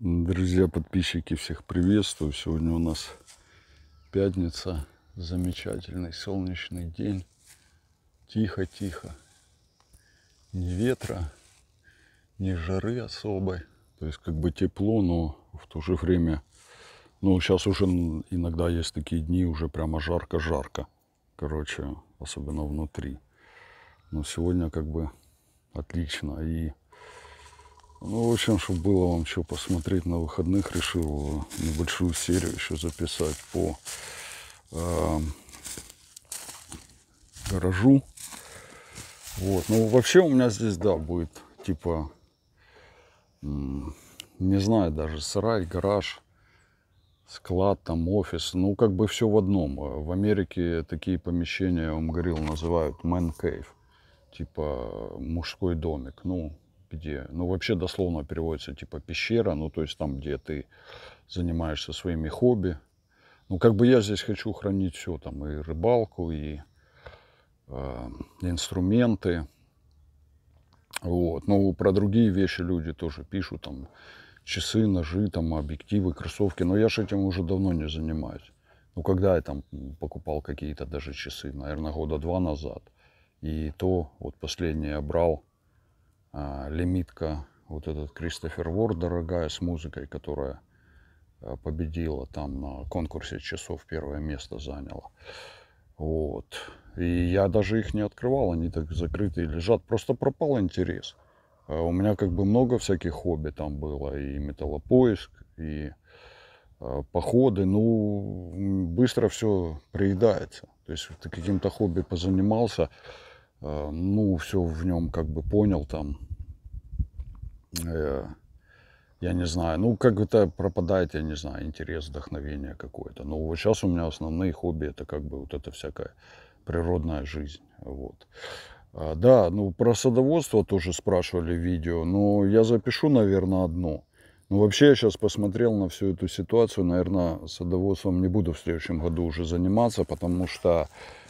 Друзья, подписчики, всех приветствую. Сегодня у нас пятница, замечательный солнечный день. Тихо-тихо. Ни ветра, ни жары особой. То есть как бы тепло, но в то же время... Ну, сейчас уже иногда есть такие дни, уже прямо жарко-жарко. Короче, особенно внутри. Но сегодня как бы отлично. И ну, в общем, чтобы было вам что посмотреть на выходных, решил э, небольшую серию еще записать по э, гаражу. Вот. Ну, вообще у меня здесь, да, будет типа, не знаю, даже сарай, гараж, склад, там офис. Ну, как бы все в одном. Э, в Америке такие помещения, я вам говорил, называют man cave. Типа мужской домик. Ну, где, ну, вообще дословно переводится типа пещера, ну, то есть там, где ты занимаешься своими хобби. Ну, как бы я здесь хочу хранить все, там, и рыбалку, и э, инструменты, вот. Ну, про другие вещи люди тоже пишут, там, часы, ножи, там, объективы, кроссовки. Но я же этим уже давно не занимаюсь. Ну, когда я там покупал какие-то даже часы, наверное, года два назад. И то вот последнее я брал а, лимитка, вот этот Кристофер Вор, дорогая, с музыкой, которая а, победила там на конкурсе часов, первое место заняла. Вот. И я даже их не открывал, они так закрытые лежат. Просто пропал интерес. А у меня как бы много всяких хобби там было. И металлопоиск, и походы. Ну, быстро все приедается. То есть ты каким-то хобби позанимался, Э, ну, все в нем как бы понял там. Э, я не знаю, ну, как это пропадает, я не знаю, интерес, вдохновение какое-то. Но вот сейчас у меня основные хобби, это как бы вот эта всякая природная жизнь, вот. А, да, ну, про садоводство тоже спрашивали видео, но я запишу, наверное, одно. Ну, вообще, я сейчас посмотрел на всю эту ситуацию. Наверное, садоводством не буду в следующем году уже заниматься, потому что,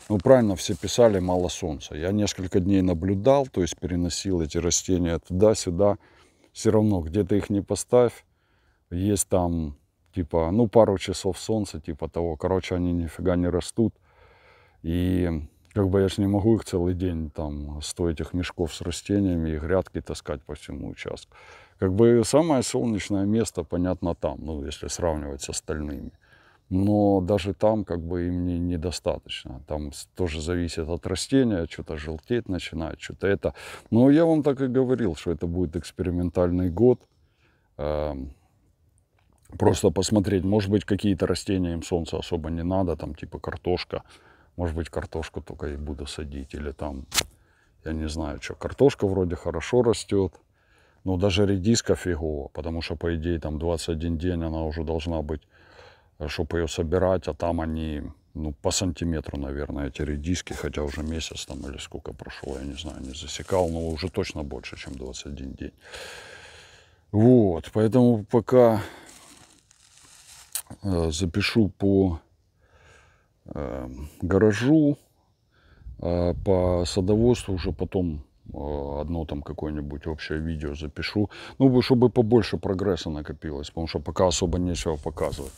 ну, правильно все писали, мало солнца. Я несколько дней наблюдал, то есть переносил эти растения туда-сюда. Все равно, где-то их не поставь, есть там, типа, ну, пару часов солнца, типа того. Короче, они нифига не растут. И как бы я же не могу их целый день там сто этих мешков с растениями и грядки таскать по всему участку. Как бы самое солнечное место, понятно, там, ну, если сравнивать с остальными. Но даже там как бы им не, недостаточно. Там тоже зависит от растения, что-то желтеть начинает, что-то это. Но я вам так и говорил, что это будет экспериментальный год. Эм, просто посмотреть, может быть, какие-то растения им солнца особо не надо, там типа картошка. Может быть, картошку только и буду садить. Или там, я не знаю, что, картошка вроде хорошо растет но ну, даже редиска фигово, потому что, по идее, там 21 день она уже должна быть, э, чтобы ее собирать, а там они, ну, по сантиметру, наверное, эти редиски, хотя уже месяц там или сколько прошло, я не знаю, не засекал, но уже точно больше, чем 21 день. Вот, поэтому пока э, запишу по э, гаражу, а по садоводству уже потом Э, одно там какое-нибудь общее видео запишу. Ну, чтобы побольше прогресса накопилось, потому что пока особо нечего показывать.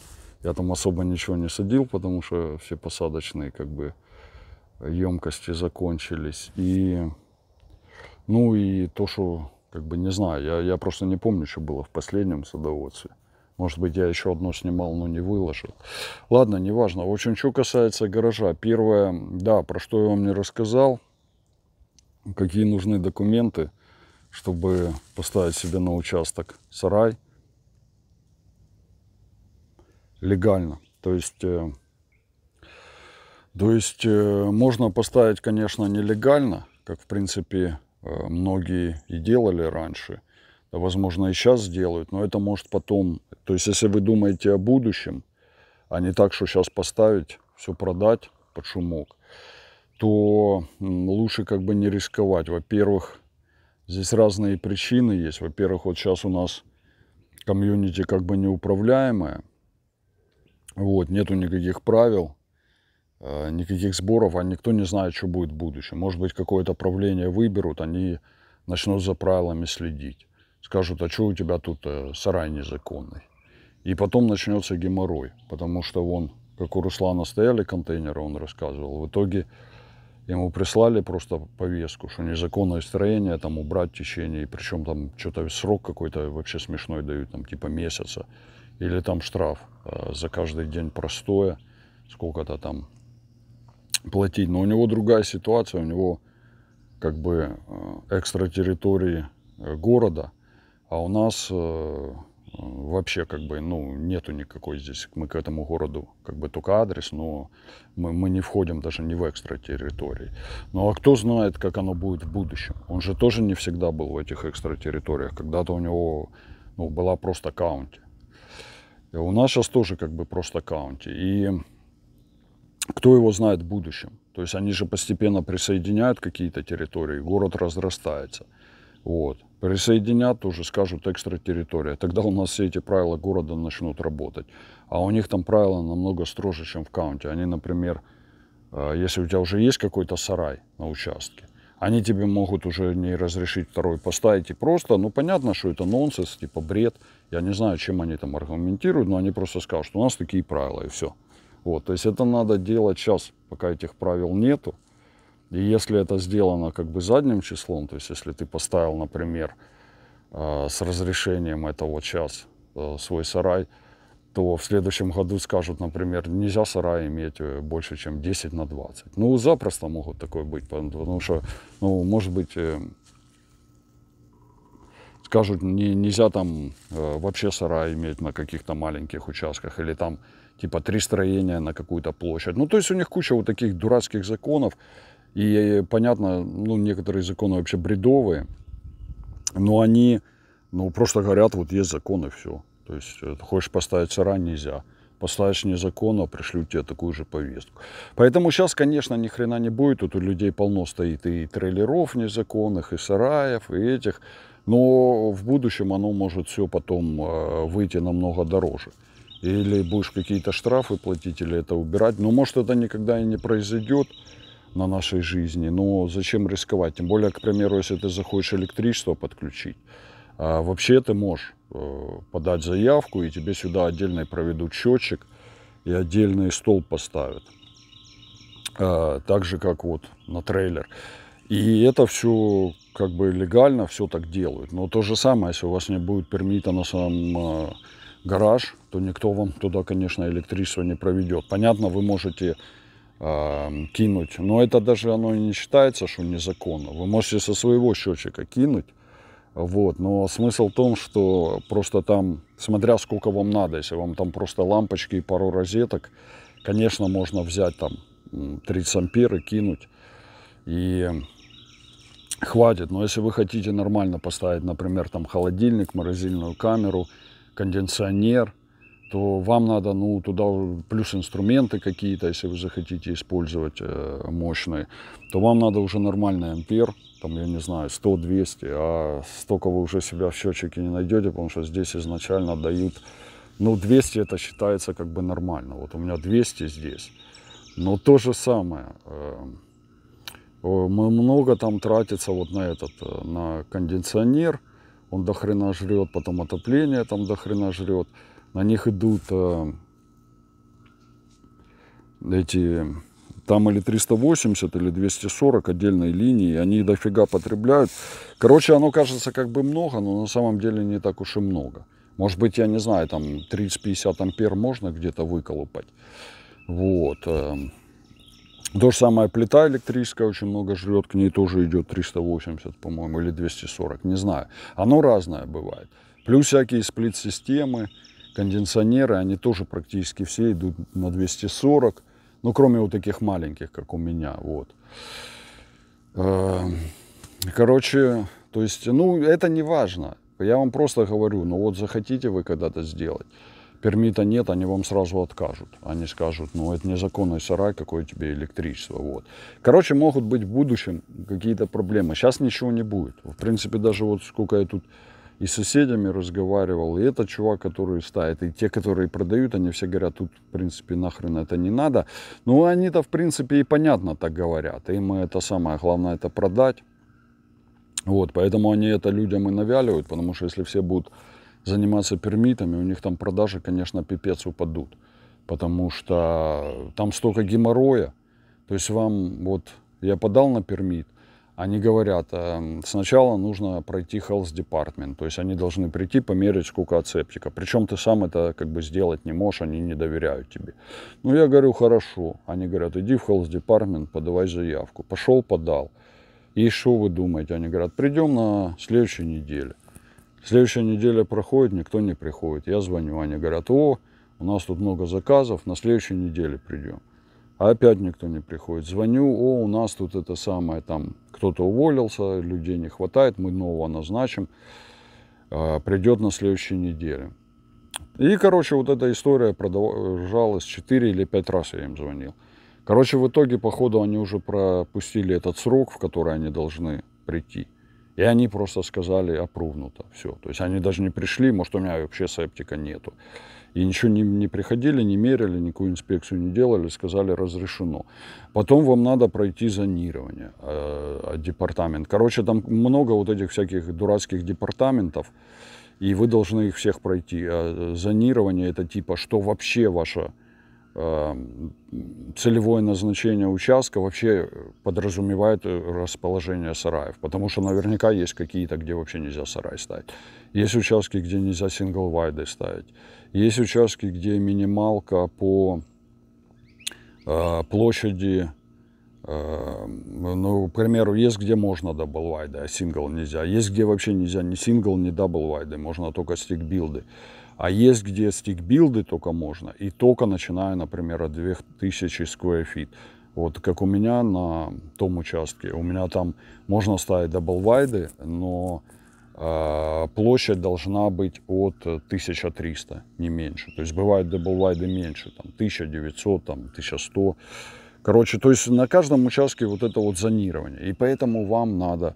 Я там особо ничего не садил, потому что все посадочные как бы емкости закончились. И, ну и то, что, как бы, не знаю, я, я просто не помню, что было в последнем садоводстве. Может быть, я еще одно снимал, но не выложил. Ладно, неважно. В общем, что касается гаража. Первое, да, про что я вам не рассказал – какие нужны документы, чтобы поставить себе на участок сарай легально. То есть, э, то есть э, можно поставить, конечно, нелегально, как в принципе э, многие и делали раньше, да, возможно, и сейчас сделают, но это может потом. То есть, если вы думаете о будущем, а не так, что сейчас поставить, все продать под шумок, то лучше как бы не рисковать. Во-первых, здесь разные причины есть. Во-первых, вот сейчас у нас комьюнити как бы неуправляемое. Вот, нету никаких правил, э, никаких сборов, а никто не знает, что будет в будущем. Может быть, какое-то правление выберут, они начнут за правилами следить. Скажут, а что у тебя тут э, сарай незаконный? И потом начнется геморрой, потому что вон, как у Руслана стояли контейнеры, он рассказывал, в итоге Ему прислали просто повестку, что незаконное строение, там убрать в течение, причем там что-то срок какой-то вообще смешной дают, там типа месяца, или там штраф э, за каждый день простое, сколько-то там платить. Но у него другая ситуация, у него как бы э, экстратерритории э, города, а у нас э, вообще как бы, ну, нету никакой здесь, мы к этому городу как бы только адрес, но мы, мы не входим даже не в экстра территории. Ну а кто знает, как оно будет в будущем? Он же тоже не всегда был в этих экстра когда-то у него ну, была просто каунти. И у нас сейчас тоже как бы просто каунти. И кто его знает в будущем? То есть они же постепенно присоединяют какие-то территории, город разрастается. Вот. Присоединят уже, скажут, экстратерритория. Тогда у нас все эти правила города начнут работать. А у них там правила намного строже, чем в каунте. Они, например, э, если у тебя уже есть какой-то сарай на участке, они тебе могут уже не разрешить второй поставить и просто, ну понятно, что это нонсенс, типа бред, я не знаю, чем они там аргументируют, но они просто скажут, что у нас такие правила и все. Вот, то есть это надо делать сейчас, пока этих правил нету, и если это сделано как бы задним числом, то есть если ты поставил, например, э, с разрешением этого час э, свой сарай, то в следующем году скажут, например, нельзя сарай иметь э, больше, чем 10 на 20. Ну, запросто могут такое быть, потому что, ну, может быть, скажут, не, нельзя там вообще сарай иметь на каких-то маленьких участках, или там типа три строения на какую-то площадь. Ну, то есть у них куча вот таких дурацких законов, и, понятно, ну, некоторые законы вообще бредовые, но они, ну, просто говорят, вот есть законы, все. То есть, э, хочешь поставить сарай, нельзя. Поставишь незаконно, а пришлю тебе такую же повестку. Поэтому сейчас, конечно, ни хрена не будет. Тут у людей полно стоит и трейлеров незаконных, и сараев, и этих. Но в будущем оно может все потом э, выйти намного дороже. Или будешь какие-то штрафы платить, или это убирать. Но может это никогда и не произойдет на нашей жизни. Но зачем рисковать? Тем более, к примеру, если ты захочешь электричество подключить, а вообще ты можешь э, подать заявку, и тебе сюда отдельно проведут счетчик и отдельный стол поставят. А, так же, как вот на трейлер. И это все как бы легально, все так делают. Но то же самое, если у вас не будет пермита на самом а, гараж, то никто вам туда, конечно, электричество не проведет. Понятно, вы можете кинуть. Но это даже оно и не считается, что незаконно. Вы можете со своего счетчика кинуть. Вот. Но смысл в том, что просто там, смотря сколько вам надо, если вам там просто лампочки и пару розеток, конечно, можно взять там 30 ампер и кинуть. И хватит. Но если вы хотите нормально поставить, например, там холодильник, морозильную камеру, кондиционер – то вам надо ну, туда плюс инструменты какие-то, если вы захотите использовать э, мощные, то вам надо уже нормальный ампер, там, я не знаю, 100-200, а столько вы уже себя в счетчике не найдете, потому что здесь изначально дают, ну, 200 это считается как бы нормально, вот у меня 200 здесь, но то же самое, э, мы много там тратится вот на этот, э, на кондиционер, он до хрена жрет, потом отопление там до хрена жрет, на них идут э, эти, там или 380, или 240 отдельной линии, они дофига потребляют. Короче, оно кажется как бы много, но на самом деле не так уж и много. Может быть, я не знаю, там 30-50 ампер можно где-то выколупать. Вот. Э, то же самое плита электрическая очень много жрет, к ней тоже идет 380, по-моему, или 240, не знаю. Оно разное бывает. Плюс всякие сплит-системы, кондиционеры, они тоже практически все идут на 240, ну, кроме вот таких маленьких, как у меня, вот. Эм, короче, то есть, ну, это не важно. Я вам просто говорю, ну, вот захотите вы когда-то сделать, пермита нет, они вам сразу откажут. Они скажут, ну, это незаконный сарай, какое тебе электричество, вот. Короче, могут быть в будущем какие-то проблемы. Сейчас ничего не будет. В принципе, даже вот сколько я тут и с соседями разговаривал, и этот чувак, который ставит, и те, которые продают, они все говорят, тут, в принципе, нахрен это не надо. Ну, они-то, в принципе, и понятно так говорят. Им это самое главное, это продать. Вот, поэтому они это людям и навяливают, потому что если все будут заниматься пермитами, у них там продажи, конечно, пипец упадут. Потому что там столько геморроя. То есть вам, вот, я подал на пермит, они говорят, эм, сначала нужно пройти health department, то есть они должны прийти померить, сколько ацептика. Причем ты сам это как бы сделать не можешь, они не доверяют тебе. Ну, я говорю, хорошо. Они говорят, иди в health department, подавай заявку. Пошел, подал. И что вы думаете? Они говорят, придем на следующей неделе. Следующая неделя проходит, никто не приходит. Я звоню, они говорят, о, у нас тут много заказов, на следующей неделе придем. А опять никто не приходит. Звоню, о, у нас тут это самое, там кто-то уволился, людей не хватает, мы нового назначим, а, придет на следующей неделе. И, короче, вот эта история продолжалась 4 или 5 раз я им звонил. Короче, в итоге, походу, они уже пропустили этот срок, в который они должны прийти. И они просто сказали опрувнуто, все. То есть они даже не пришли, может, у меня вообще септика нету. И ничего не, не приходили, не мерили, никакую инспекцию не делали, сказали разрешено. Потом вам надо пройти зонирование, э, э департамент. Короче, там много вот этих всяких дурацких департаментов, и вы должны их всех пройти. А э, зонирование это типа, что вообще ваша Эм, целевое назначение участка вообще подразумевает э, расположение сараев, потому что наверняка есть какие-то, где вообще нельзя сарай ставить. Есть участки, где нельзя сингл-вайды ставить. Есть участки, где минималка по э, площади, э, ну, к примеру, есть где можно дабл-вайды, а сингл нельзя. Есть где вообще нельзя ни сингл, ни дабл-вайды, можно только стик-билды. А есть где стикбилды только можно, и только начиная, например, от 2000 square feet. Вот как у меня на том участке. У меня там можно ставить даблвайды, но э, площадь должна быть от 1300, не меньше. То есть бывают даблвайды меньше, там 1900, там 1100. Короче, то есть на каждом участке вот это вот зонирование. И поэтому вам надо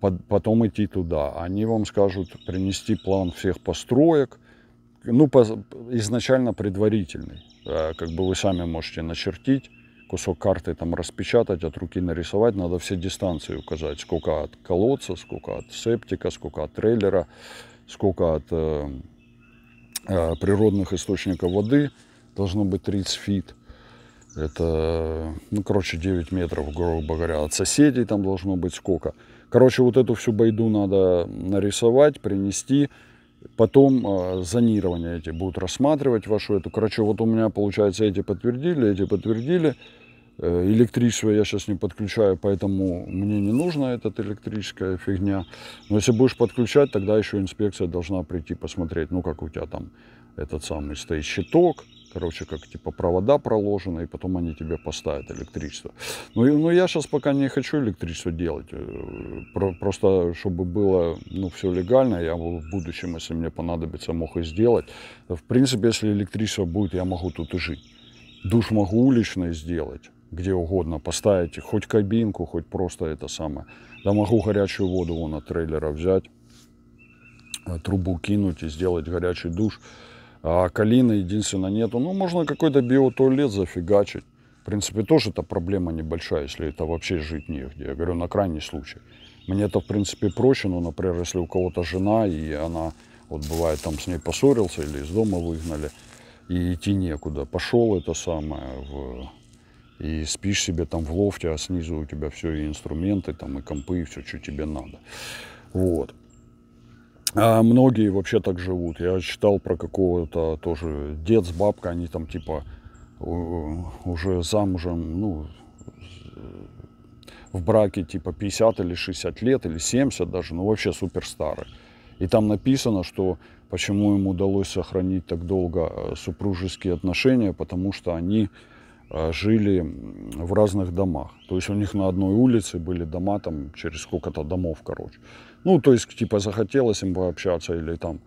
под, потом идти туда. Они вам скажут принести план всех построек, ну, по, изначально предварительный. Э, как бы вы сами можете начертить, кусок карты там распечатать, от руки нарисовать, надо все дистанции указать, сколько от колодца, сколько от септика, сколько от трейлера, сколько от э, э, природных источников воды, должно быть 30 фит. Это, ну, короче, 9 метров, грубо говоря, от соседей там должно быть сколько. Короче, вот эту всю байду надо нарисовать, принести, Потом а, зонирование эти будут рассматривать вашу эту. Короче, вот у меня, получается, эти подтвердили, эти подтвердили. Э, электричество я сейчас не подключаю, поэтому мне не нужна эта электрическая фигня. Но если будешь подключать, тогда еще инспекция должна прийти посмотреть, ну, как у тебя там этот самый стоит щиток, короче, как типа провода проложены, и потом они тебе поставят электричество. Но, ну но ну, я сейчас пока не хочу электричество делать, э, просто чтобы было, ну, все легально, я в будущем, если мне понадобится, мог и сделать. В принципе, если электричество будет, я могу тут и жить. Душ могу уличный сделать, где угодно, поставить хоть кабинку, хоть просто это самое. Да могу горячую воду вон от трейлера взять, э, трубу кинуть и сделать горячий душ а калины единственно нету. Ну, можно какой-то биотуалет зафигачить. В принципе, тоже это проблема небольшая, если это вообще жить негде. Я говорю, на крайний случай. Мне это, в принципе, проще, но, ну, например, если у кого-то жена, и она, вот бывает, там с ней поссорился или из дома выгнали, и идти некуда. Пошел это самое в... И спишь себе там в лофте, а снизу у тебя все и инструменты, там и компы, и все, что тебе надо. Вот. А многие вообще так живут. Я читал про какого-то тоже дед с бабкой, они там типа уже замужем, ну, в браке типа 50 или 60 лет, или 70 даже, ну вообще супер старый. И там написано, что почему им удалось сохранить так долго э, супружеские отношения, потому что они э, жили в разных домах. То есть у них на одной улице были дома, там через сколько-то домов, короче. Ну, то есть, типа, захотелось им пообщаться, или там,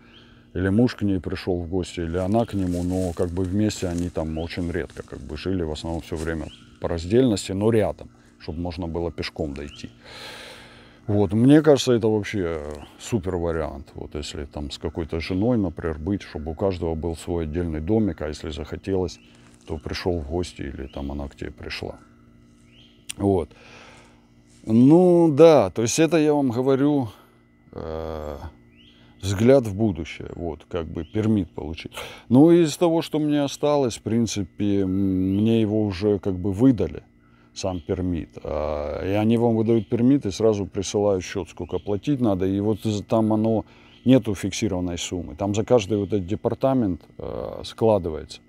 или муж к ней пришел в гости, или она к нему, но как бы вместе они там очень редко как бы жили, в основном все время по раздельности, но рядом, чтобы можно было пешком дойти. Вот, мне кажется, это вообще супер вариант. Вот если там с какой-то женой, например, быть, чтобы у каждого был свой отдельный домик, а если захотелось, то пришел в гости или там она к тебе пришла. Вот. Ну да, то есть это я вам говорю Э, взгляд в будущее, вот, как бы пермит получить. Ну, и из того, что мне осталось, в принципе, мне его уже как бы выдали, сам пермит. А, и они вам выдают пермит и сразу присылают счет, сколько платить надо. И вот там оно, нету фиксированной суммы. Там за каждый вот этот департамент э, складывается.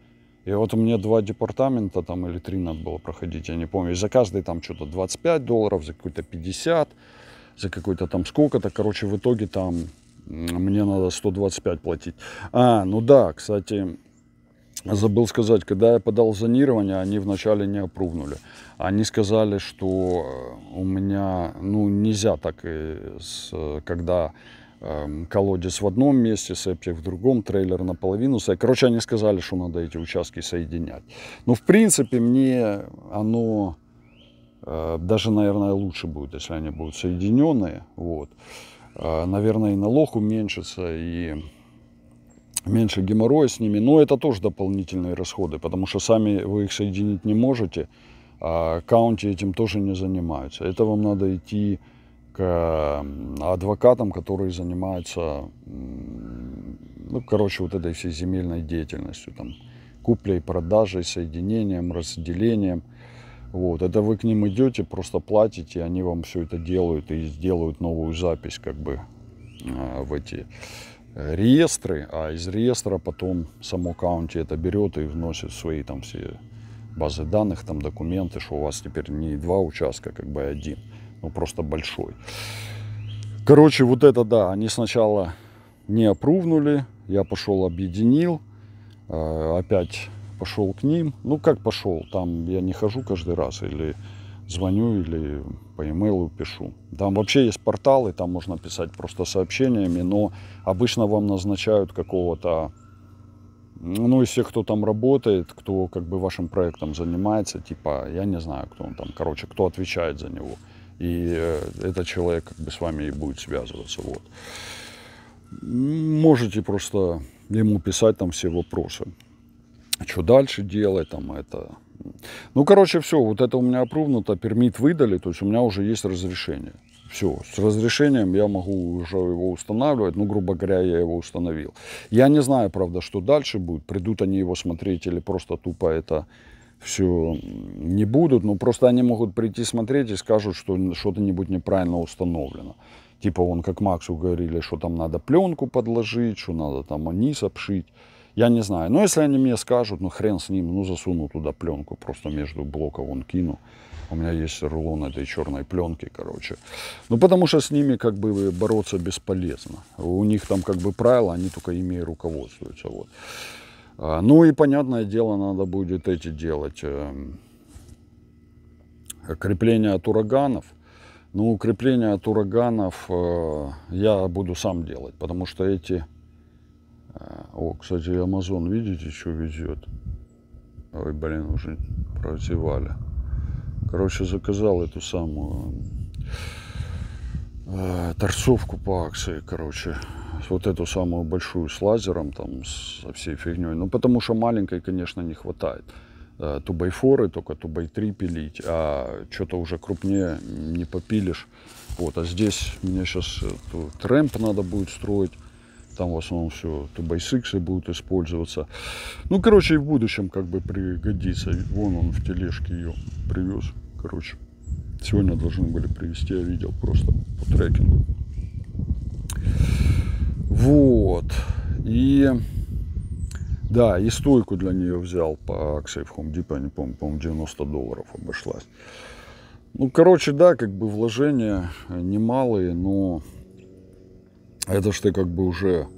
И вот у меня два департамента, там или три надо было проходить, я не помню. И за каждый там что-то 25 долларов, за какой-то 50 за какой-то там сколько-то. Короче, в итоге там мне надо 125 платить. А, ну да, кстати, забыл сказать, когда я подал зонирование, они вначале не опрувнули. Они сказали, что э, у меня, ну, нельзя так, э, с, когда эм, колодец в одном месте, септик в другом, трейлер наполовину. Короче, они сказали, что надо эти участки соединять. Но, ну, в принципе, мне оно Э, даже, наверное, лучше будет, если они будут соединенные. Вот. Э, наверное, и налог уменьшится, и меньше геморроя с ними. Но это тоже дополнительные расходы, потому что сами вы их соединить не можете. А каунти этим тоже не занимаются. Это вам надо идти к адвокатам, которые занимаются, ну, короче, вот этой всей земельной деятельностью, там, куплей, продажей, соединением, разделением – вот, это вы к ним идете, просто платите, они вам все это делают и сделают новую запись как бы а, в эти э, реестры, а из реестра потом само каунти это берет и вносит свои там все базы данных, там документы, что у вас теперь не два участка, как бы а один, но просто большой. Короче, вот это да, они сначала не опрувнули, я пошел объединил, а, опять пошел к ним. Ну, как пошел, там я не хожу каждый раз или звоню, или по e-mail пишу. Там вообще есть порталы, там можно писать просто сообщениями, но обычно вам назначают какого-то ну, из тех, кто там работает, кто как бы вашим проектом занимается, типа, я не знаю, кто он там, короче, кто отвечает за него. И э, этот человек как бы с вами и будет связываться, вот. Можете просто ему писать там все вопросы что дальше делать, там это... Ну, короче, все, вот это у меня опрувнуто, пермит выдали, то есть у меня уже есть разрешение. Все, с разрешением я могу уже его устанавливать, ну, грубо говоря, я его установил. Я не знаю, правда, что дальше будет, придут они его смотреть или просто тупо это все не будут, но просто они могут прийти смотреть и скажут, что что-то-нибудь неправильно установлено. Типа он, как Максу говорили, что там надо пленку подложить, что надо там низ обшить. Я не знаю. Но если они мне скажут, ну хрен с ним, ну засуну туда пленку, просто между блоков он кину. У меня есть рулон этой черной пленки, короче. Ну, потому что с ними как бы бороться бесполезно. У них там как бы правила, они только ими и руководствуются. Вот. А, ну и, понятное дело, надо будет эти делать эм, крепления от ураганов. Ну, крепления от ураганов э, я буду сам делать, потому что эти о, кстати, Амазон, видите, что везет? Ой, блин, уже прозевали. Короче, заказал эту самую э, торцовку по акции, короче. Вот эту самую большую с лазером, там, со всей фигней. Ну, потому что маленькой, конечно, не хватает. Э, тубайфоры, только тубай-3 пилить, а что-то уже крупнее не попилишь. Вот, а здесь мне сейчас трэмп надо будет строить там в основном все TB6 будут использоваться. Ну, короче, и в будущем как бы пригодится. Вон он в тележке ее привез, короче. Сегодня должны были привезти, я видел просто по трекингу. Вот. И да, и стойку для нее взял по Safe Home Depot, не помню, по-моему, 90 долларов обошлась. Ну, короче, да, как бы вложения э, немалые, но а это ж ты как бы уже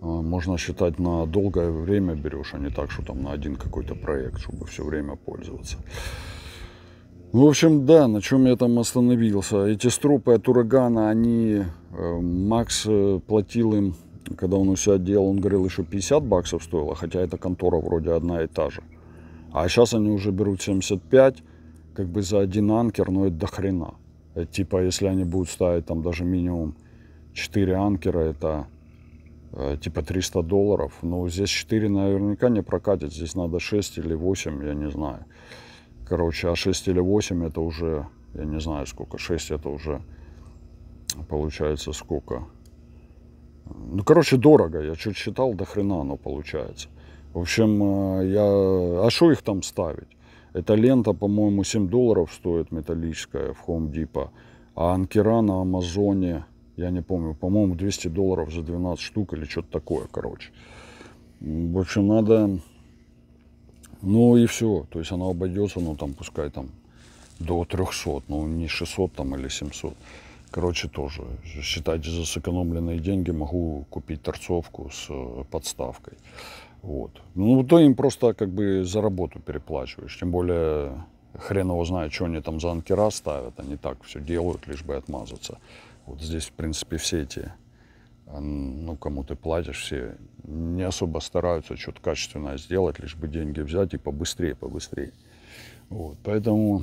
э, можно считать, на долгое время берешь, а не так, что там на один какой-то проект, чтобы все время пользоваться. Ну, в общем, да, на чем я там остановился. Эти стропы от урагана, они, э, Макс э, платил им, когда он у себя делал, он говорил, еще 50 баксов стоило, хотя эта контора вроде одна и та же. А сейчас они уже берут 75, как бы за один анкер, но ну, это до хрена. Это, типа, если они будут ставить там даже минимум 4 анкера это э, типа 300 долларов. Но ну, здесь 4 наверняка не прокатит. Здесь надо 6 или 8, я не знаю. Короче, а 6 или 8 это уже, я не знаю сколько. 6 это уже получается сколько. Ну, короче, дорого. Я чуть считал, до хрена оно получается. В общем, э, я... А что их там ставить? Эта лента, по-моему, 7 долларов стоит металлическая в Home Depot. А анкера на Амазоне я не помню, по-моему, 200 долларов за 12 штук или что-то такое, короче. В общем, надо, ну и все, то есть она обойдется, ну там, пускай там до 300, ну не 600 там или 700. Короче, тоже, считайте, за сэкономленные деньги могу купить торцовку с э, подставкой. Вот. Ну, то им просто как бы за работу переплачиваешь. Тем более, хрен его знает, что они там за анкера ставят. Они так все делают, лишь бы отмазаться. Вот здесь, в принципе, все эти, а, ну, кому ты платишь, все не особо стараются что-то качественное сделать, лишь бы деньги взять и побыстрее, побыстрее. Вот, поэтому,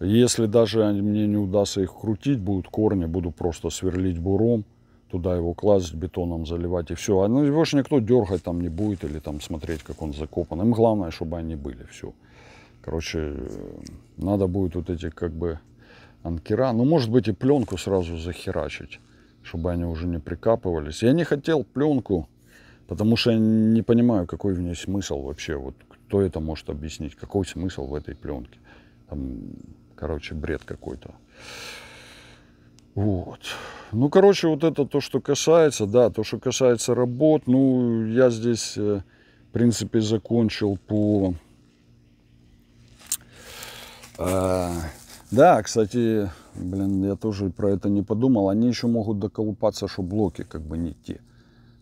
если даже мне не удастся их крутить, будут корни, буду просто сверлить буром, туда его класть, бетоном заливать и все. А ну, его же никто дергать там не будет или там смотреть, как он закопан. Им главное, чтобы они были, все. Короче, э, надо будет вот эти как бы анкера. Ну, может быть, и пленку сразу захерачить, чтобы они уже не прикапывались. Я не хотел пленку, потому что я не понимаю, какой в ней смысл вообще. Вот кто это может объяснить, какой смысл в этой пленке. Там, короче, бред какой-то. Вот. Ну, короче, вот это то, что касается, да, то, что касается работ, ну, я здесь, э, в принципе, закончил по... Э, да, кстати, блин, я тоже про это не подумал. Они еще могут доколупаться, что блоки как бы не те.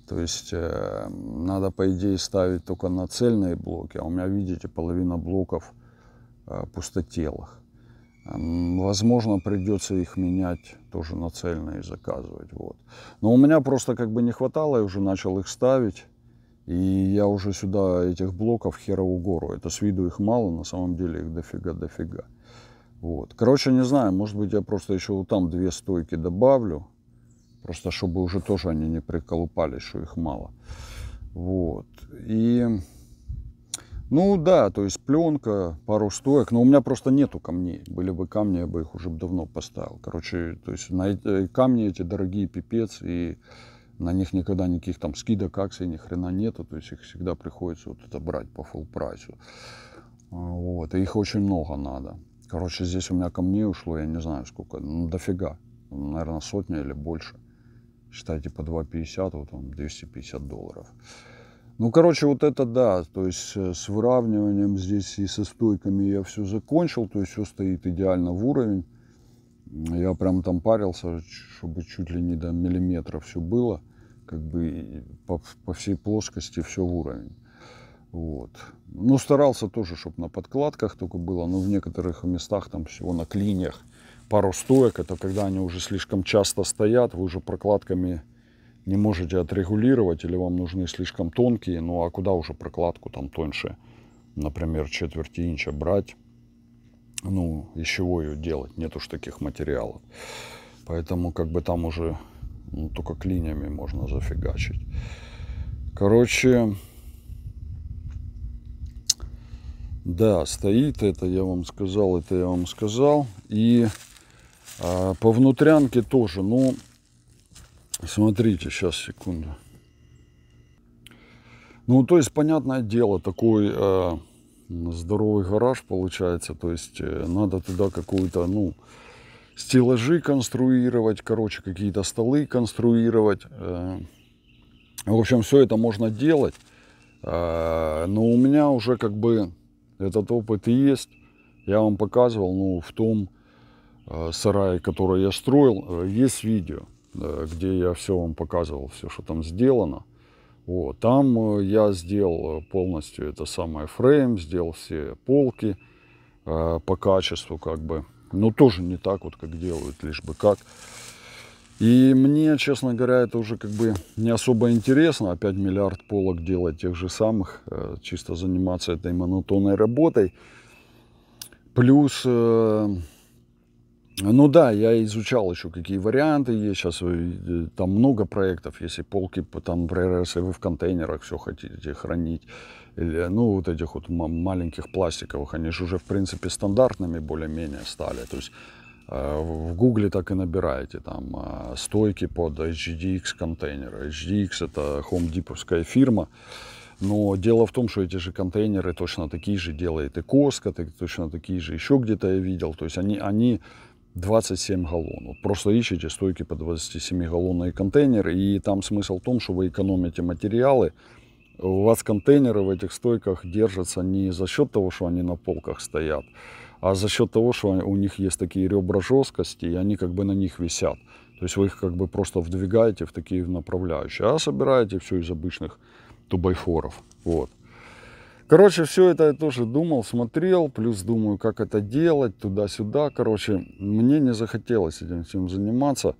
То есть э, надо, по идее, ставить только на цельные блоки. А у меня, видите, половина блоков э, пустотелых. Эм, возможно, придется их менять тоже на цельные заказывать. Вот. Но у меня просто как бы не хватало, я уже начал их ставить. И я уже сюда этих блоков херову гору. Это с виду их мало, на самом деле их дофига-дофига. Вот. Короче, не знаю, может быть, я просто еще вот там две стойки добавлю. Просто чтобы уже тоже они не приколупались, что их мало. Вот. И... Ну да, то есть пленка, пару стоек, но у меня просто нету камней. Были бы камни, я бы их уже давно поставил. Короче, то есть на эти, э, камни эти дорогие пипец, и на них никогда никаких там скидок, акций ни хрена нету. То есть их всегда приходится вот это брать по full прайсу. А, вот, и их очень много надо. Короче, здесь у меня камней ушло, я не знаю сколько, ну дофига, ну, наверное, сотня или больше. Считайте, по 2,50, вот он 250 долларов. Ну, короче, вот это да, то есть э, с выравниванием здесь и со стойками я все закончил, то есть все стоит идеально в уровень. Я прям там парился, чтобы чуть ли не до миллиметра все было, как бы по, по всей плоскости все в уровень. Вот. ну старался тоже, чтобы на подкладках только было. Но в некоторых местах там всего на клиньях пару стоек. Это когда они уже слишком часто стоят. Вы уже прокладками не можете отрегулировать. Или вам нужны слишком тонкие. Ну а куда уже прокладку там тоньше? Например, четверти инча брать. Ну, из чего ее делать? Нет уж таких материалов. Поэтому как бы там уже ну, только клинями можно зафигачить. Короче, Да, стоит, это я вам сказал, это я вам сказал. И а, по внутрянке тоже, ну, смотрите, сейчас, секунду. Ну, то есть, понятное дело, такой э, здоровый гараж получается, то есть, э, надо туда какую-то, ну, стеллажи конструировать, короче, какие-то столы конструировать. Э, в общем, все это можно делать, э, но у меня уже как бы этот опыт и есть. Я вам показывал, ну, в том э, сарае, который я строил, э, есть видео, э, где я все вам показывал, все, что там сделано. Вот, там э, я сделал э, полностью это самое фрейм, сделал все полки э, по качеству, как бы. Но тоже не так вот, как делают, лишь бы как. И мне, честно говоря, это уже как бы не особо интересно. Опять миллиард полок делать тех же самых, э, чисто заниматься этой монотонной работой. Плюс, э, ну да, я изучал еще, какие варианты есть. Сейчас э, там много проектов, если полки, там, например, если вы в контейнерах все хотите хранить. Или, ну, вот этих вот маленьких пластиковых, они же уже, в принципе, стандартными более-менее стали. То есть Э, в Гугле так и набираете там э, стойки под HDX контейнеры. HDX это Home Depot фирма. Но дело в том, что эти же контейнеры точно такие же делает и Коска, точно такие же еще где-то я видел. То есть они, они 27 галлон. Вот просто ищите стойки по 27-галлонные контейнеры. И там смысл в том, что вы экономите материалы. У вас контейнеры в этих стойках держатся не за счет того, что они на полках стоят, а за счет того, что у них есть такие ребра жесткости, и они как бы на них висят. То есть вы их как бы просто вдвигаете в такие направляющие, а собираете все из обычных тубайфоров. Вот. Короче, все это я тоже думал, смотрел, плюс думаю, как это делать, туда-сюда. Короче, мне не захотелось этим всем заниматься.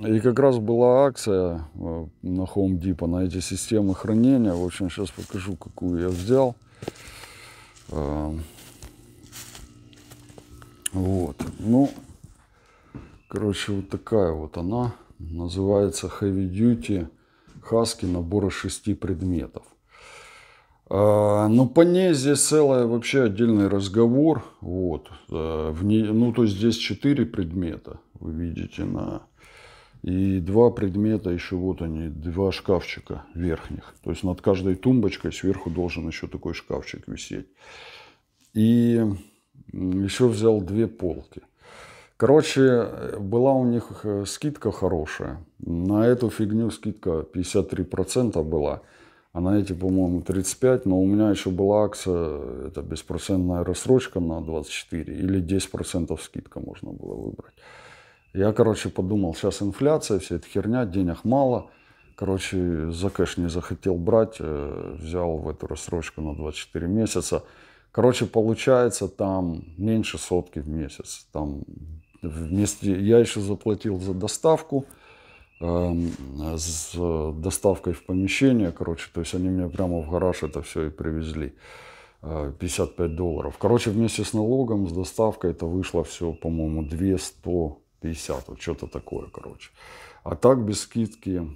И как раз была акция э, на Home Depot на эти системы хранения. В общем, сейчас покажу, какую я взял. Эм, вот. Ну, короче, вот такая вот она. Называется Heavy Duty Husky набора шести предметов. А, Но ну, по ней здесь целый вообще отдельный разговор. Вот. Э, в ней, ну, то есть здесь четыре предмета, вы видите, на... И два предмета, еще вот они, два шкафчика верхних. То есть над каждой тумбочкой сверху должен еще такой шкафчик висеть. И еще взял две полки. Короче, была у них э, скидка хорошая. На эту фигню скидка 53% была. А на эти, по-моему, 35%. Но у меня еще была акция, это беспроцентная рассрочка на 24. Или 10% скидка можно было выбрать. Я, короче, подумал, сейчас инфляция, вся эта херня, денег мало. Короче, за кэш не захотел брать. Э, взял в эту рассрочку на 24 месяца. Короче, получается там меньше сотки в месяц. Там вместе я еще заплатил за доставку эм, с доставкой в помещение, короче, то есть они мне прямо в гараж это все и привезли. 55 э, долларов. Короче, вместе с налогом, с доставкой это вышло все, по-моему, 2150, вот что-то такое, короче. А так, без скидки,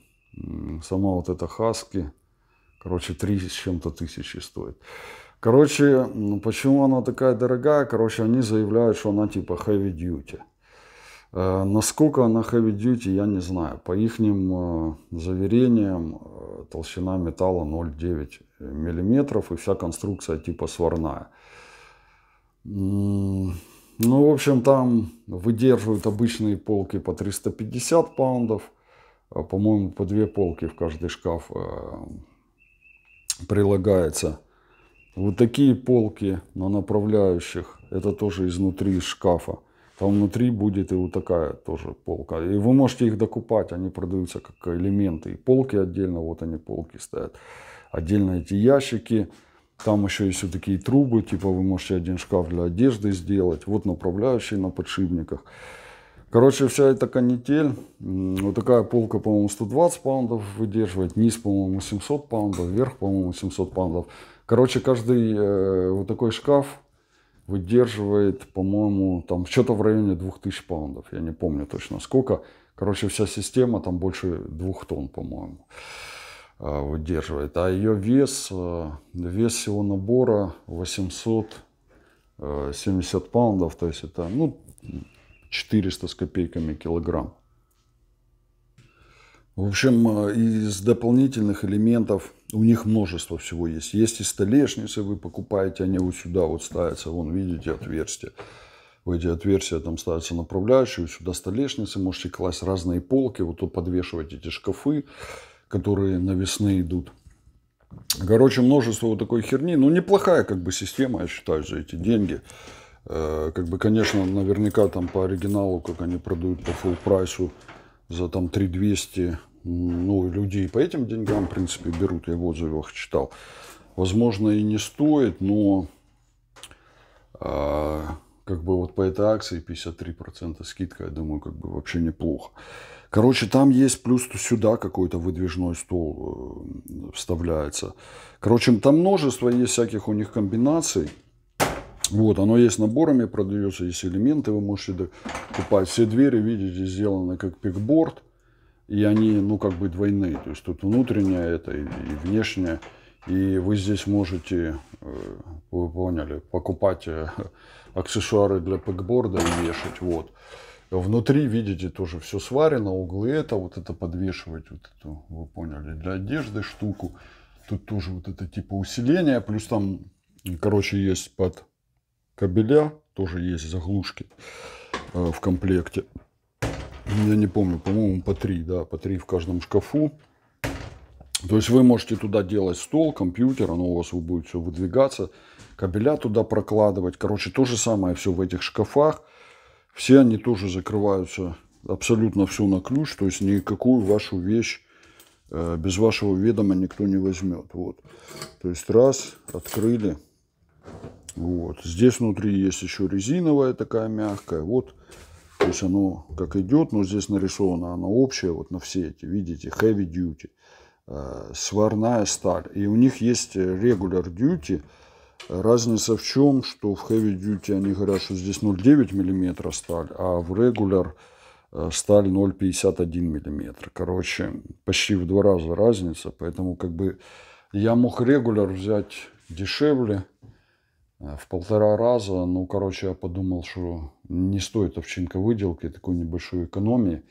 сама вот эта хаски, короче, 3 с чем-то тысячи стоит. Короче, ну, почему она такая дорогая? Короче, они заявляют, что она типа heavy duty. Э, насколько она heavy duty, я не знаю. По их э, заверениям, э, толщина металла 0,9 мм и вся конструкция типа сварная. Ну, в общем, там выдерживают обычные полки по 350 паундов. А, по-моему, по две полки в каждый шкаф прилагается. Вот такие полки на направляющих, это тоже изнутри из шкафа. Там внутри будет и вот такая тоже полка. И вы можете их докупать, они продаются как элементы. И полки отдельно, вот они полки стоят. Отдельно эти ящики. Там еще есть вот такие трубы, типа вы можете один шкаф для одежды сделать. Вот направляющие на подшипниках. Короче, вся эта канитель, вот такая полка, по-моему, 120 паундов выдерживает, низ, по-моему, 700 паундов, вверх, по-моему, 700 паундов. Короче, каждый э, вот такой шкаф выдерживает, по-моему, там что-то в районе 2000 паундов. Я не помню точно сколько. Короче, вся система там больше двух тонн, по-моему, э, выдерживает. А ее вес, э, вес всего набора 870 э, паундов. То есть это, ну, 400 с копейками килограмм. В общем, э, из дополнительных элементов – у них множество всего есть. Есть и столешницы, вы покупаете, они вот сюда вот ставятся, вон, видите, отверстие. В эти отверстия там ставятся направляющие, сюда столешницы, можете класть разные полки, вот тут подвешивать эти шкафы, которые навесные идут. Короче, множество вот такой херни. Ну, неплохая как бы система, я считаю, за эти деньги. Э, как бы, конечно, наверняка там по оригиналу, как они продают по full прайсу за там 3200 ну, люди и по этим деньгам, в принципе, берут, я в отзывах читал. Возможно, и не стоит, но э, как бы вот по этой акции 53% скидка, я думаю, как бы вообще неплохо. Короче, там есть плюс сюда какой-то выдвижной стол э, вставляется. Короче, там множество есть всяких у них комбинаций. Вот, оно есть наборами, продается, есть элементы, вы можете докупать. Все двери, видите, сделаны как пикборд и они, ну, как бы двойные. То есть тут внутреннее это и, и внешнее. И вы здесь можете, э, вы поняли, покупать э, аксессуары для пэкборда и вешать. Вот. Внутри, видите, тоже все сварено, углы это, вот это подвешивать, вот эту, вы поняли, для одежды штуку. Тут тоже вот это типа усиление, плюс там, короче, есть под кабеля, тоже есть заглушки э, в комплекте. Ну, я не помню, по-моему, по три, да, по три в каждом шкафу. То есть вы можете туда делать стол, компьютер, оно у вас будет все выдвигаться, кабеля туда прокладывать. Короче, то же самое все в этих шкафах. Все они тоже закрываются абсолютно все на ключ, то есть никакую вашу вещь э, без вашего ведома никто не возьмет. Вот. То есть раз, открыли. Вот. Здесь внутри есть еще резиновая такая мягкая. Вот то есть оно как идет, но здесь нарисовано оно общее, вот на все эти, видите, heavy duty, э, сварная сталь. И у них есть э, regular duty. Разница в чем, что в heavy duty они говорят, что здесь 0,9 мм сталь, а в regular э, сталь 0,51 мм. Короче, почти в два раза разница, поэтому как бы я мог регуляр взять дешевле, Э, в полтора раза. Ну, короче, я подумал, что не стоит овчинка выделки, такой небольшой экономии.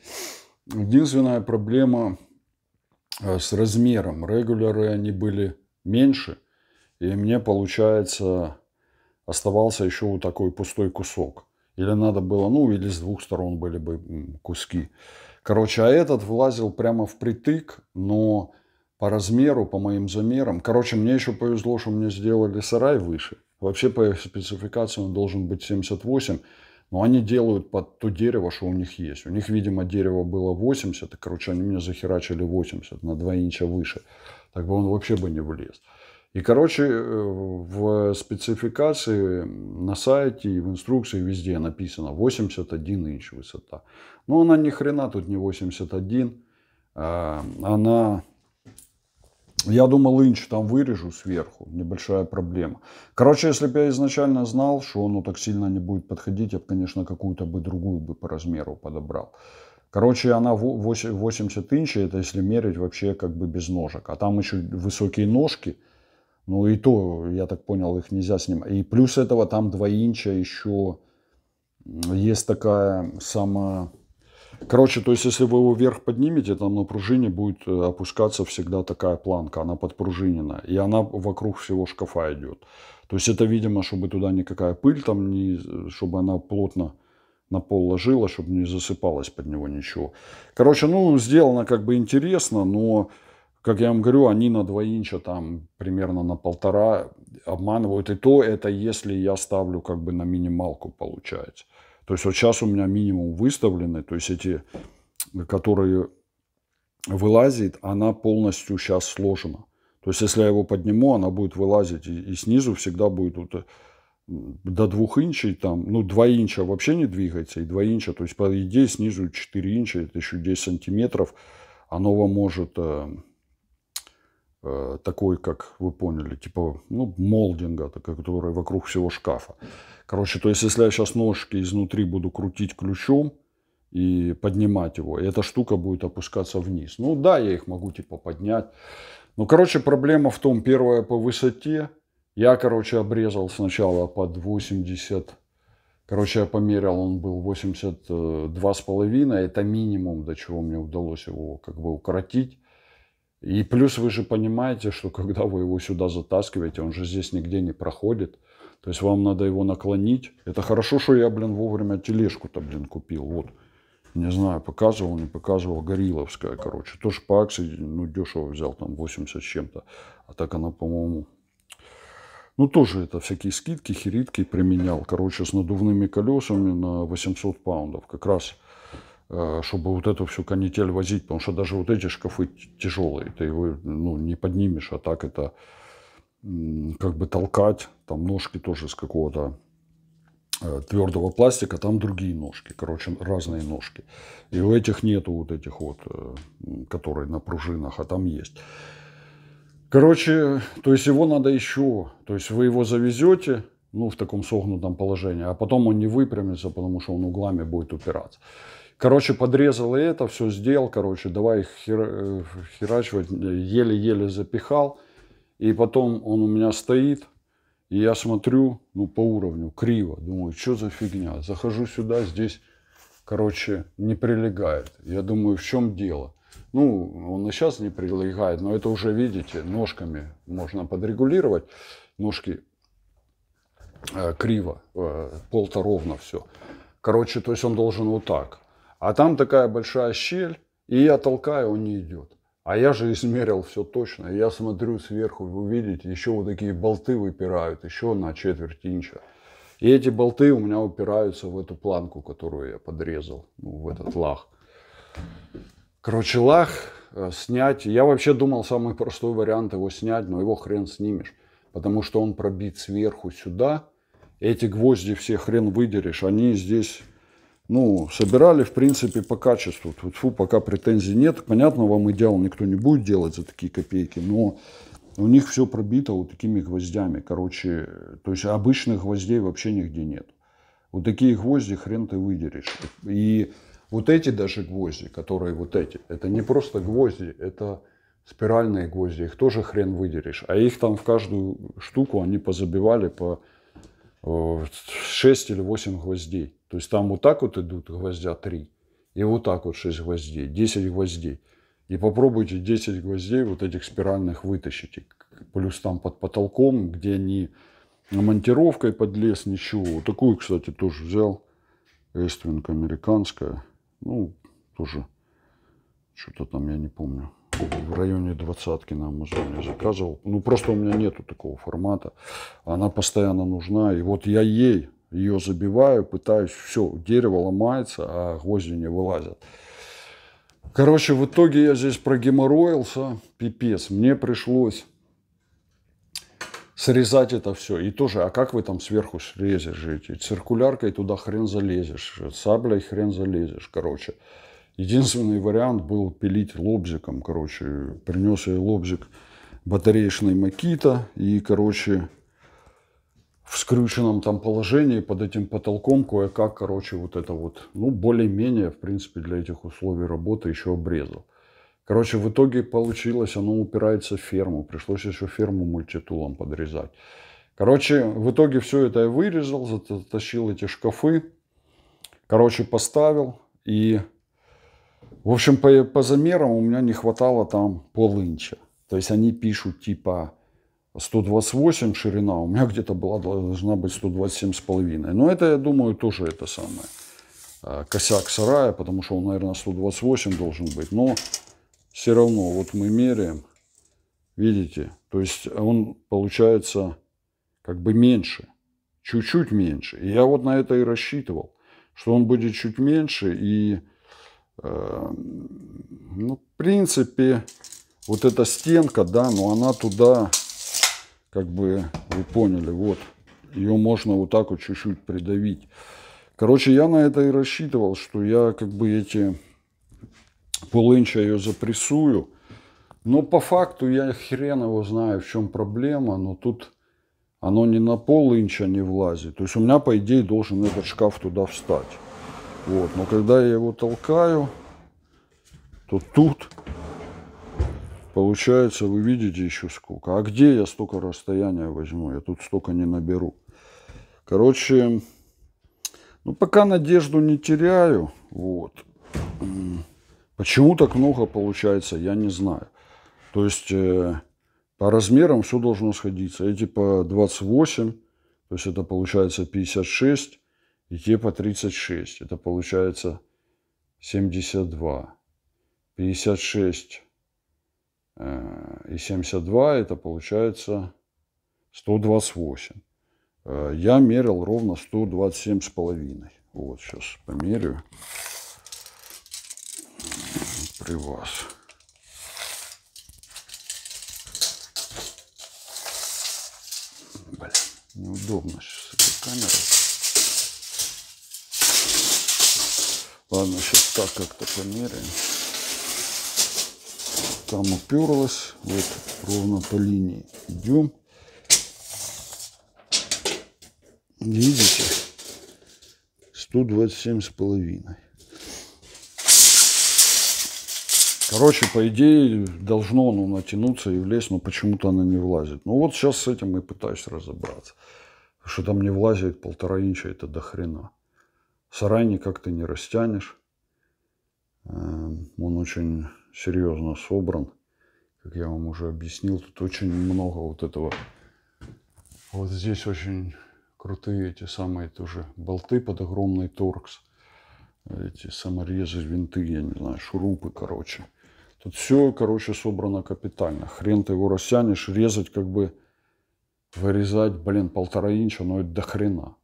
Единственная проблема э, с размером. Регуляры они были меньше, и мне, получается, оставался еще вот такой пустой кусок. Или надо было, ну, или с двух сторон были бы куски. Короче, а этот влазил прямо впритык, но по размеру, по моим замерам. Короче, мне еще повезло, что мне сделали сарай выше. Вообще по спецификации он должен быть 78, но они делают под то дерево, что у них есть. У них, видимо, дерево было 80, и, короче, они мне захерачили 80 на 2 инча выше. Так бы он вообще бы не влез. И, короче, э, в спецификации на сайте и в инструкции везде написано 81 инч высота. Но она ни хрена тут не 81. А она я думал, инч там вырежу сверху, небольшая проблема. Короче, если бы я изначально знал, что оно так сильно не будет подходить, я бы, конечно, какую-то бы другую бы по размеру подобрал. Короче, она 80 инчей, это если мерить вообще как бы без ножек. А там еще высокие ножки, ну и то, я так понял, их нельзя снимать. И плюс этого там 2 инча еще есть такая самая. Короче, то есть, если вы его вверх поднимете, там на пружине будет э, опускаться всегда такая планка, она подпружинена, и она вокруг всего шкафа идет. То есть, это, видимо, чтобы туда никакая пыль там не, чтобы она плотно на пол ложила, чтобы не засыпалось под него ничего. Короче, ну, сделано как бы интересно, но, как я вам говорю, они на 2 инча там примерно на полтора обманывают. И то это если я ставлю как бы на минималку получается. То есть вот сейчас у меня минимум выставлены, то есть эти, которые вылазит, она полностью сейчас сложена. То есть если я его подниму, она будет вылазить, и, и снизу всегда будет вот э, до 2 инчей, там, ну 2 инча вообще не двигается, и 2 инча, то есть по идее снизу 4 инча, это еще 10 сантиметров, оно вам может э, Э, такой, как вы поняли, типа ну, молдинга, который вокруг всего шкафа. Короче, то есть, если я сейчас ножки изнутри буду крутить ключом и поднимать его, и эта штука будет опускаться вниз. Ну да, я их могу типа поднять. Ну, короче, проблема в том, первая по высоте. Я, короче, обрезал сначала под 80... Короче, я померял, он был 82,5. Э, Это минимум, до чего мне удалось его как бы укоротить. И плюс вы же понимаете, что когда вы его сюда затаскиваете, он же здесь нигде не проходит. То есть вам надо его наклонить. Это хорошо, что я, блин, вовремя тележку-то, блин, купил. Вот. Не знаю, показывал, не показывал. Гориловская, короче. Тоже по акции, ну, дешево взял, там, 80 с чем-то. А так она, по-моему... Ну, тоже это всякие скидки, херитки применял. Короче, с надувными колесами на 800 паундов. Как раз Э, чтобы вот эту всю канитель возить, потому что даже вот эти шкафы тяжелые, ты его ну, не поднимешь, а так это как бы толкать, там ножки тоже с какого-то э, твердого пластика, там другие ножки, короче, разные ножки. И у этих нету вот этих вот, э, которые на пружинах, а там есть. Короче, то есть его надо еще, то есть вы его завезете, ну, в таком согнутом положении, а потом он не выпрямится, потому что он углами будет упираться. Короче, подрезал и это, все сделал, короче, давай их хер, э, херачивать, еле-еле запихал. И потом он у меня стоит, и я смотрю, ну, по уровню, криво. Думаю, что за фигня? Захожу сюда, здесь, короче, не прилегает. Я думаю, в чем дело? Ну, он и сейчас не прилегает, но это уже, видите, ножками можно подрегулировать. Ножки э, криво, э, пол-то ровно все. Короче, то есть он должен вот так. А там такая большая щель, и я толкаю, он не идет. А я же измерил все точно. Я смотрю сверху, вы видите, еще вот такие болты выпирают, еще на четверть инча. И эти болты у меня упираются в эту планку, которую я подрезал, ну, в этот лах. Короче, лах э, снять. Я вообще думал, самый простой вариант его снять, но его хрен снимешь. Потому что он пробит сверху сюда. Эти гвозди все хрен выдерешь. Они здесь ну, собирали, в принципе, по качеству. Фу, пока претензий нет. Понятно, вам идеал никто не будет делать за такие копейки, но у них все пробито вот такими гвоздями. Короче, то есть обычных гвоздей вообще нигде нет. Вот такие гвозди хрен ты выдерешь. И вот эти даже гвозди, которые вот эти, это не просто гвозди, это спиральные гвозди. Их тоже хрен выдерешь. А их там в каждую штуку они позабивали по 6 или 8 гвоздей. То есть там вот так вот идут гвоздя 3, и вот так вот 6 гвоздей, 10 гвоздей. И попробуйте 10 гвоздей вот этих спиральных вытащить, Плюс там под потолком, где они монтировкой подлез, ничего. Такую, кстати, тоже взял. Эствинг американская. Ну, тоже что-то там я не помню в районе двадцатки нам уже заказывал. Ну, просто у меня нету такого формата. Она постоянно нужна. И вот я ей ее забиваю, пытаюсь, все, дерево ломается, а гвозди не вылазят. Короче, в итоге я здесь прогеморроился, пипец. Мне пришлось срезать это все. И тоже, а как вы там сверху срезешь? Циркуляркой туда хрен залезешь, саблей хрен залезешь, короче. Единственный вариант был пилить лобзиком, короче. Принес я лобзик батареечный Макита и, короче, в скрюченном там положении под этим потолком кое-как, короче, вот это вот, ну, более-менее, в принципе, для этих условий работы еще обрезал. Короче, в итоге получилось, оно упирается в ферму. Пришлось еще ферму мультитулом подрезать. Короче, в итоге все это я вырезал, затащил эти шкафы. Короче, поставил. И в общем, по, по замерам у меня не хватало там полынча. То есть они пишут типа 128 ширина, у меня где-то была должна быть 127,5. Но это, я думаю, тоже это самое. А, косяк сарая, потому что он, наверное, 128 должен быть. Но все равно, вот мы меряем, видите, то есть он получается как бы меньше, чуть-чуть меньше. И я вот на это и рассчитывал, что он будет чуть меньше и Эм, ну, в принципе, вот эта стенка, да, но ну, она туда, как бы, вы поняли, вот. Ее можно вот так вот чуть-чуть придавить. Короче, я на это и рассчитывал, что я как бы эти полынча ее запрессую. Но по факту я хрен его знаю, в чем проблема, но тут оно не на пол не влазит. То есть у меня, по идее, должен этот шкаф туда встать. Вот, но когда я его толкаю, то тут получается, вы видите еще сколько. А где я столько расстояния возьму? Я тут столько не наберу. Короче, ну пока надежду не теряю. Вот. Почему так много получается, я не знаю. То есть э, по размерам все должно сходиться. Эти по 28, то есть это получается 56. И те по 36. Это получается 72. 56 э, и 72 это получается 128. Э, я мерил ровно 127 с половиной. Вот сейчас померю при вас. Блин, неудобно сейчас эта камера. Ладно, сейчас так как-то померяем. Там уперлась. Вот ровно по линии идем. Видите? 127 с половиной. Короче, по идее, должно оно натянуться и влезть, но почему-то оно не влазит. Ну вот сейчас с этим и пытаюсь разобраться. Что там не влазит полтора инча, это до хрена. Сарай никак ты не растянешь. Эм, он очень серьезно собран. Как я вам уже объяснил, тут очень много вот этого. Вот здесь очень крутые эти самые тоже болты под огромный торкс. Эти саморезы, винты, я не знаю, шурупы, короче. Тут все, короче, собрано капитально. Хрен ты его растянешь, резать как бы, вырезать, блин, полтора инча, но это до хрена.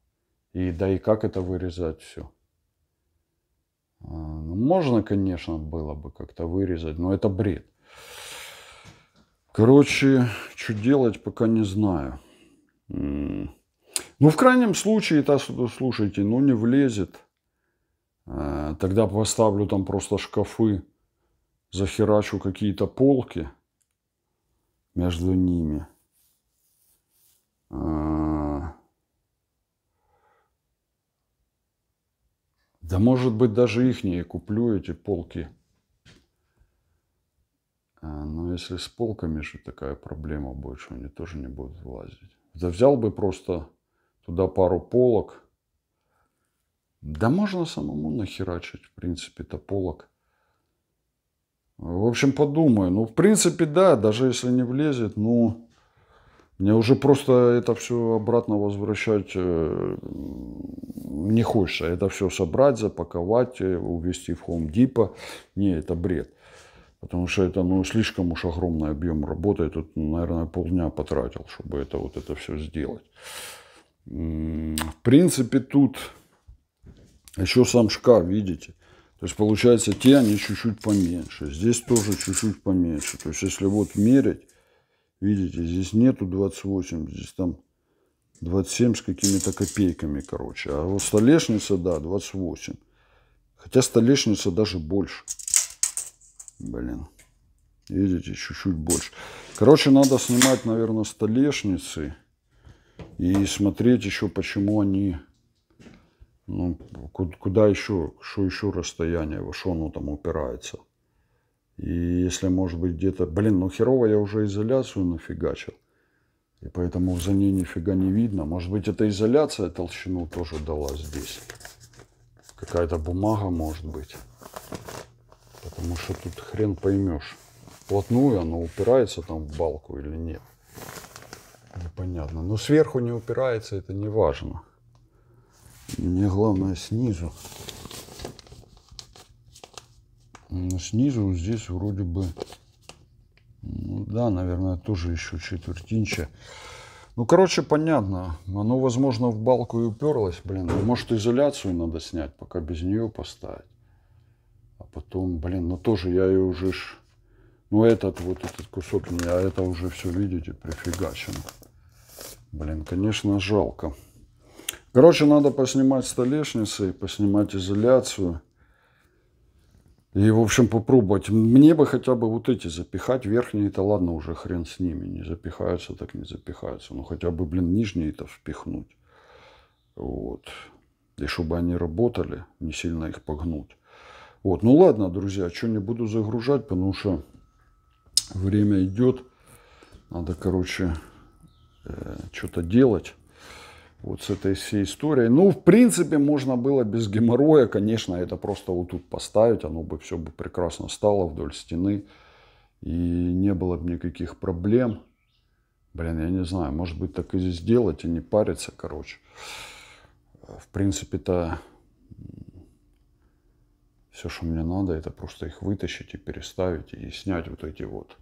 И да и как это вырезать все? А, ну, можно, конечно, было бы как-то вырезать, но это бред. Короче, что делать, пока не знаю. Ну, в крайнем случае, это слушайте, ну не влезет. А, тогда поставлю там просто шкафы, захерачу какие-то полки между ними. А, Да может быть даже ихние куплю эти полки. А, но если с полками же такая проблема больше, они тоже не будут влазить. Да взял бы просто туда пару полок. Да можно самому нахерачить, в принципе-то, полок. В общем, подумаю. Ну, в принципе, да, даже если не влезет, ну... Но... Мне уже просто это все обратно возвращать э, не хочется. Это все собрать, запаковать, э, увезти в Home Depot. Не, это бред. Потому что это ну, слишком уж огромный объем работы. Я тут, наверное, полдня потратил, чтобы это, вот это все сделать. В принципе, тут еще сам шкаф, видите. То есть, получается, те они чуть-чуть поменьше. Здесь тоже чуть-чуть поменьше. То есть, если вот мерить, Видите, здесь нету 28, здесь там 27 с какими-то копейками, короче. А вот столешница, да, 28. Хотя столешница даже больше. Блин. Видите, чуть-чуть больше. Короче, надо снимать, наверное, столешницы. И смотреть еще, почему они... Ну, куда еще, что еще расстояние, во что оно там упирается. И если, может быть, где-то, блин, ну херово я уже изоляцию нафигачил. И поэтому за ней нифига не видно. Может быть, эта изоляция толщину тоже дала здесь. Какая-то бумага, может быть. Потому что тут хрен поймешь, вплотную она упирается там в балку или нет. Непонятно. Но сверху не упирается, это не важно. Мне главное снизу. Снизу здесь вроде бы, ну да, наверное, тоже еще четвертинча Ну, короче, понятно. Оно, возможно, в балку и уперлось. Блин, ну, может, изоляцию надо снять, пока без нее поставить. А потом, блин, ну тоже я ее уже... Ж... Ну, этот вот этот кусок не а это уже все, видите, прифигачено. Блин, конечно, жалко. Короче, надо поснимать столешницы, поснимать изоляцию. И, в общем, попробовать. Мне бы хотя бы вот эти запихать. Верхние-то ладно, уже хрен с ними. Не запихаются, так не запихаются. Ну, хотя бы, блин, нижние-то впихнуть. Вот. И чтобы они работали, не сильно их погнуть. Вот. Ну, ладно, друзья, что не буду загружать, потому что время идет. Надо, короче, э, что-то делать вот с этой всей историей. Ну, в принципе, можно было без геморроя, конечно, это просто вот тут поставить, оно бы все бы прекрасно стало вдоль стены, и не было бы никаких проблем. Блин, я не знаю, может быть, так и сделать, и не париться, короче. В принципе-то все, что мне надо, это просто их вытащить и переставить, и снять вот эти вот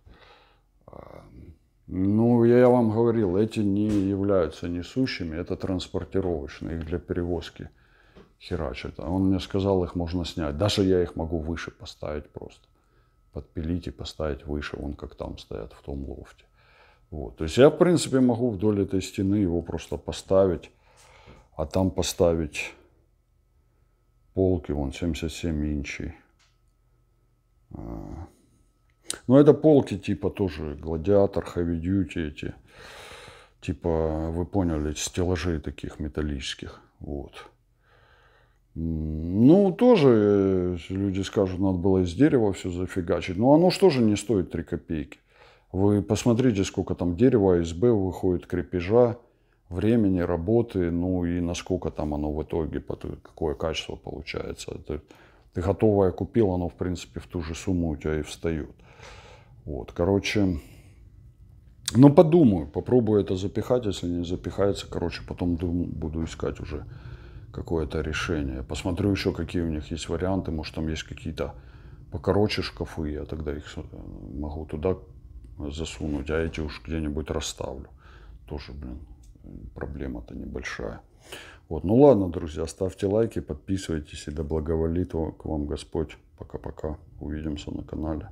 а, ну, я я вам говорил, эти не являются несущими, это транспортировочные, их для перевозки херачат. А он мне сказал, их можно снять. Даже я их могу выше поставить просто. Подпилить и поставить выше, вон как там стоят в том лофте. Вот. То есть я, в принципе, могу вдоль этой стены его просто поставить, а там поставить полки, вон 77 инчей. А, ну это полки типа тоже гладиатор, heavy Дьюти эти. Типа, вы поняли, стеллажей таких металлических. Вот. Ну, тоже э, люди скажут, надо было из дерева все зафигачить. Но ну, оно что же не стоит 3 копейки? Вы посмотрите, сколько там дерева, АСБ выходит, крепежа, времени, работы, ну и насколько там оно в итоге, какое качество получается. Это, ты готовое купил, оно, в принципе, в ту же сумму у тебя и встает. Вот, короче, ну подумаю, попробую это запихать, если не запихается, короче, потом думаю, буду искать уже какое-то решение. Посмотрю еще, какие у них есть варианты, может там есть какие-то покороче шкафы, я тогда их э, могу туда засунуть, а эти уж где-нибудь расставлю. Тоже, блин, проблема-то небольшая. Вот, ну ладно, друзья, ставьте лайки, подписывайтесь, и да благоволит к вам Господь. Пока-пока, увидимся на канале.